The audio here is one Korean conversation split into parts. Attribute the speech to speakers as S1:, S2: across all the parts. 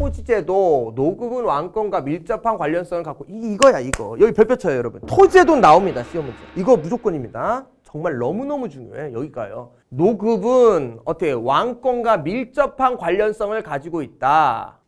S1: 토지제도, 노급은 왕권과 밀접한 관련성을 갖고 이, 이거야 이거. 여기 별표쳐요 여러분. 토지제도 나옵니다 시험 문제. 이거 무조건입니다. 정말 너무너무 중요해 여기가요. 노급은 어떻게 왕권과 밀접한 관련성을 가지고 있다.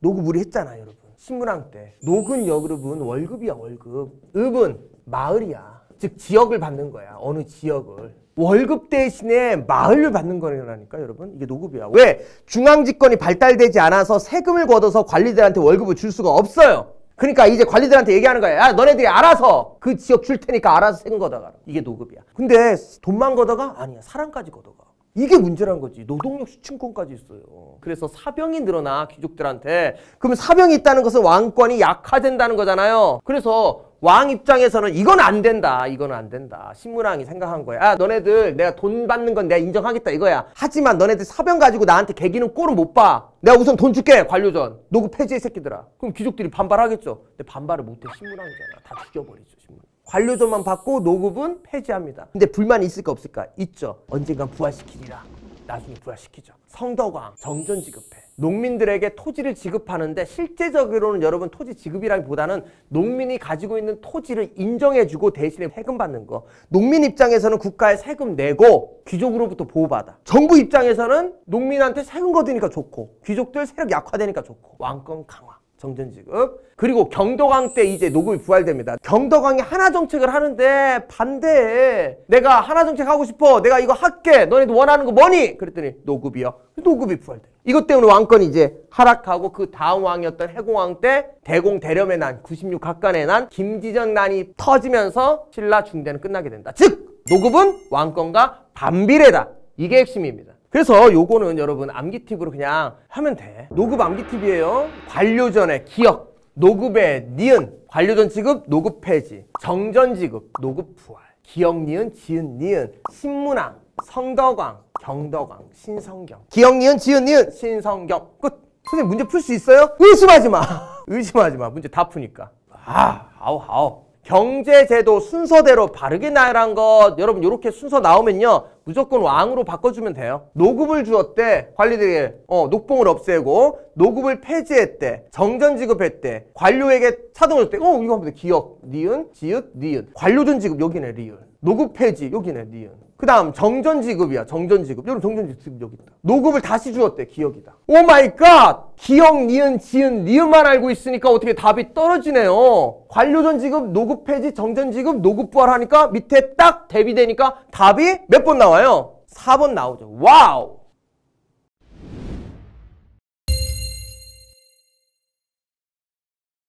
S1: 노급 우리 했잖아 여러분. 신문왕 때. 노근 여러분 월급이야 월급. 읍은 마을이야. 즉 지역을 받는 거야 어느 지역을. 월급 대신에 마을을 받는 거라니까 여러분 이게 노급이야 왜 중앙집권이 발달되지 않아서 세금을 걷어서 관리들한테 월급을 줄 수가 없어요 그러니까 이제 관리들한테 얘기하는 거야 야 너네들이 알아서 그 지역 줄 테니까 알아서 세금 걷어가 라 이게 노급이야 근데 돈만 걷어가 아니야 사람까지 걷어가 이게 문제란 거지. 노동력 수층권까지 있어요. 그래서 사병이 늘어나 귀족들한테. 그러면 사병이 있다는 것은 왕권이 약화된다는 거잖아요. 그래서 왕 입장에서는 이건 안 된다. 이건 안 된다. 신문왕이 생각한 거야. 아, 너네들 내가 돈 받는 건 내가 인정하겠다 이거야. 하지만 너네들 사병 가지고 나한테 개기는 꼴은 못 봐. 내가 우선 돈 줄게. 관료전. 노구 폐지해 새끼들아. 그럼 귀족들이 반발하겠죠. 근데 반발을 못해. 신문왕이잖아. 다 죽여버리죠. 신문. 관료전만 받고 노급은 폐지합니다. 근데 불만이 있을까 없을까? 있죠. 언젠간 부활시키리라. 나중에 부활시키죠. 성덕왕, 정전 지급해. 농민들에게 토지를 지급하는데 실제적으로는 여러분 토지 지급이라기보다는 농민이 가지고 있는 토지를 인정해주고 대신에 세금 받는 거. 농민 입장에서는 국가에 세금 내고 귀족으로부터 보호받아. 정부 입장에서는 농민한테 세금 거두니까 좋고 귀족들 세력 약화되니까 좋고 왕권 강화. 정전지급. 그리고 경덕왕 때 이제 노급이 부활됩니다. 경덕왕이 하나 정책을 하는데 반대해. 내가 하나 정책 하고 싶어. 내가 이거 할게. 너네도 원하는 거 뭐니? 그랬더니 노급이요. 노급이 부활돼. 이것 때문에 왕권이 이제 하락하고 그 다음 왕이었던 해공왕 때 대공 대렴의 난, 96학관의 난, 김지정 난이 터지면서 신라 중대는 끝나게 된다. 즉 노급은 왕권과 반비례다. 이게 핵심입니다. 그래서 요거는 여러분 암기팁으로 그냥 하면 돼. 노급 암기팁이에요. 관료 전의 기억, 노급의 니은, 관료 전 지급, 노급 폐지, 정전 지급, 노급 부활, 기억 니은, 지은 니은, 신문왕, 성덕왕, 경덕왕, 신성경. 기억 니은, 지은 니은, 신성경. 끝. 선생님 문제 풀 수 있어요? 의심하지 마. 의심하지 마. 문제 다 푸니까. 아, 아우, 아우. 경제제도 순서대로 바르게 나열한 것 여러분 이렇게 순서 나오면요 무조건 왕으로 바꿔주면 돼요 노급을 주었대 관리들에게 어, 녹봉을 없애고 노급을 폐지했대 정전 지급했대 관료에게 차등을 줬대 어 이거 한번 기억 니은 지읒 니은 관료전 지급 여기네 리은 노급 폐지 여기네 니은 그 다음 정전지급이야 정전지급 여러분 정전지급 여기 있다 노급을 다시 주었대 기억이다 오 마이 갓 기억 니은 지은 니은만 알고 있으니까 어떻게 답이 떨어지네요 관료전지급 노급 폐지 정전지급 노급 부활하니까 밑에 딱 대비되니까 답이 몇 번 나와요 4번 나오죠 와우